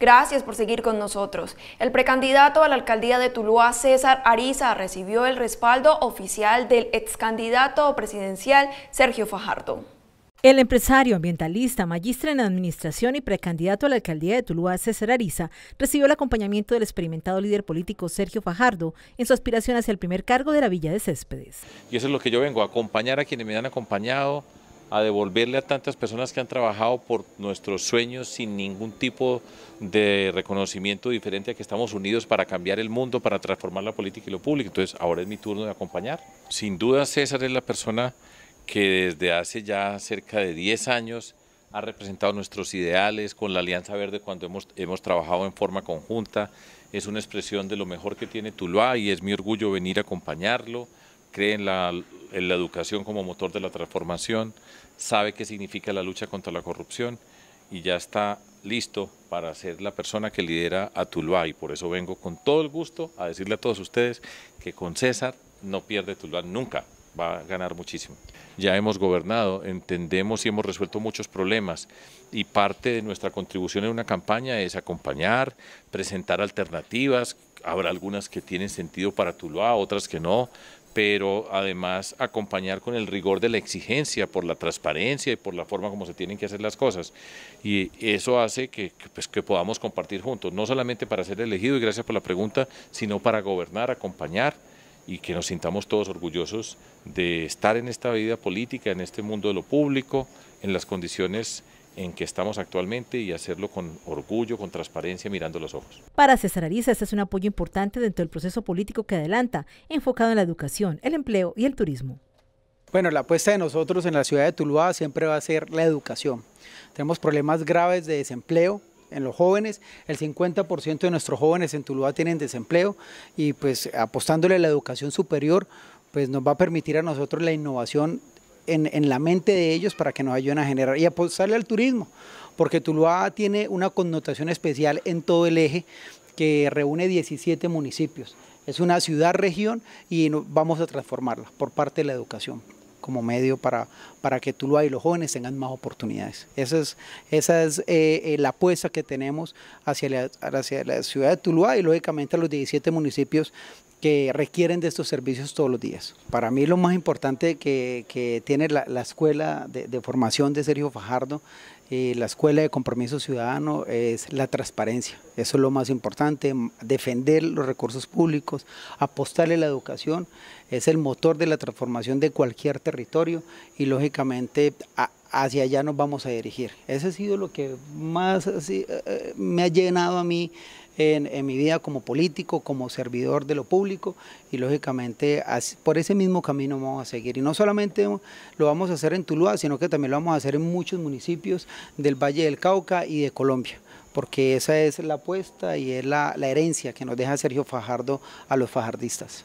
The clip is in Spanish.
Gracias por seguir con nosotros. El precandidato a la alcaldía de Tuluá, César Ariza, recibió el respaldo oficial del excandidato presidencial Sergio Fajardo. El empresario ambientalista, magistra en administración y precandidato a la alcaldía de Tuluá, César Ariza, recibió el acompañamiento del experimentado líder político Sergio Fajardo en su aspiración hacia el primer cargo de la Villa de Céspedes. Y eso es lo que yo vengo, a acompañar a quienes me han acompañado, a devolverle a tantas personas que han trabajado por nuestros sueños sin ningún tipo de reconocimiento diferente a que estamos unidos para cambiar el mundo, para transformar la política y lo público. Entonces, ahora es mi turno de acompañar. Sin duda, César es la persona que desde hace ya cerca de 10 años ha representado nuestros ideales con la Alianza Verde cuando hemos, hemos trabajado en forma conjunta. Es una expresión de lo mejor que tiene Tuluá y es mi orgullo venir a acompañarlo. Cree la en la educación como motor de la transformación, sabe qué significa la lucha contra la corrupción y ya está listo para ser la persona que lidera a Tuluá y por eso vengo con todo el gusto a decirle a todos ustedes que con César no pierde Tuluá nunca, va a ganar muchísimo. Ya hemos gobernado, entendemos y hemos resuelto muchos problemas y parte de nuestra contribución en una campaña es acompañar, presentar alternativas, habrá algunas que tienen sentido para Tuluá, otras que no, pero además acompañar con el rigor de la exigencia por la transparencia y por la forma como se tienen que hacer las cosas. Y eso hace que, pues, que podamos compartir juntos, no solamente para ser elegido, y gracias por la pregunta, sino para gobernar, acompañar y que nos sintamos todos orgullosos de estar en esta vida política, en este mundo de lo público, en las condiciones en que estamos actualmente y hacerlo con orgullo, con transparencia, mirando los ojos. Para César Ariza, este es un apoyo importante dentro del proceso político que adelanta, enfocado en la educación, el empleo y el turismo. Bueno, la apuesta de nosotros en la ciudad de Tuluá siempre va a ser la educación. Tenemos problemas graves de desempleo, en los jóvenes. El 50% de nuestros jóvenes en Tuluá tienen desempleo y pues apostándole a la educación superior, pues nos va a permitir a nosotros la innovación en, la mente de ellos para que nos ayuden a generar y apostarle al turismo, porque Tuluá tiene una connotación especial en todo el eje que reúne 17 municipios. Es una ciudad-región y vamos a transformarla por parte de la educación como medio para, para que Tuluá y los jóvenes tengan más oportunidades. Esa es, esa es eh, eh, la apuesta que tenemos hacia la, hacia la ciudad de Tuluá y lógicamente a los 17 municipios que requieren de estos servicios todos los días. Para mí lo más importante que, tiene la, escuela de, formación de Sergio Fajardo, y la escuela de compromiso ciudadano, es la transparencia. Eso es lo más importante, defender los recursos públicos, apostarle a la educación, es el motor de la transformación de cualquier territorio y lógicamente hacia allá nos vamos a dirigir. Ese ha sido lo que más eh, eh, me ha llenado a mí en, mi vida como político, como servidor de lo público y lógicamente por ese mismo camino vamos a seguir. Y no solamente lo vamos a hacer en Tuluá, sino que también lo vamos a hacer en muchos municipios del Valle del Cauca y de Colombia porque esa es la apuesta y es la herencia que nos deja Sergio Fajardo a los fajardistas.